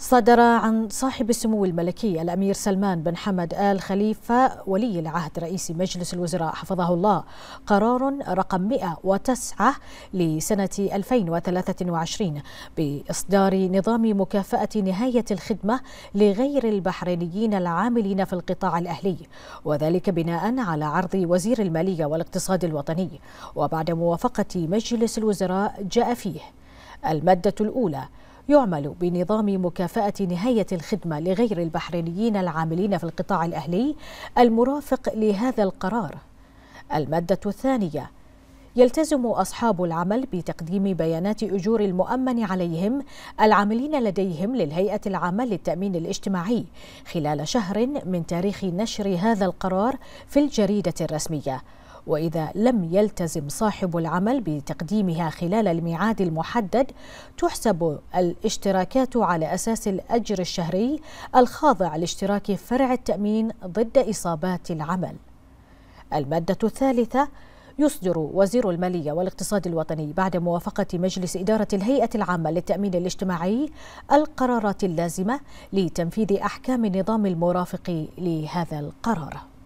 صدر عن صاحب السمو الملكي الأمير سلمان بن حمد آل خليفة ولي العهد رئيس مجلس الوزراء حفظه الله قرار رقم 109 لسنة 2023 بإصدار نظام مكافأة نهاية الخدمة لغير البحرينيين العاملين في القطاع الأهلي وذلك بناء على عرض وزير المالية والاقتصاد الوطني وبعد موافقة مجلس الوزراء جاء فيه المادة الأولى يعمل بنظام مكافأة نهاية الخدمة لغير البحرينيين العاملين في القطاع الأهلي المرافق لهذا القرار المادة الثانية يلتزم أصحاب العمل بتقديم بيانات أجور المؤمن عليهم العاملين لديهم للهيئة العامة للتأمين الاجتماعي خلال شهر من تاريخ نشر هذا القرار في الجريدة الرسمية وإذا لم يلتزم صاحب العمل بتقديمها خلال الميعاد المحدد تحسب الاشتراكات على أساس الأجر الشهري الخاضع لاشتراك فرع التأمين ضد إصابات العمل المادة الثالثة يصدر وزير المالية والاقتصاد الوطني بعد موافقة مجلس إدارة الهيئة العامة للتأمين الاجتماعي القرارات اللازمة لتنفيذ أحكام نظام المرافق لهذا القرار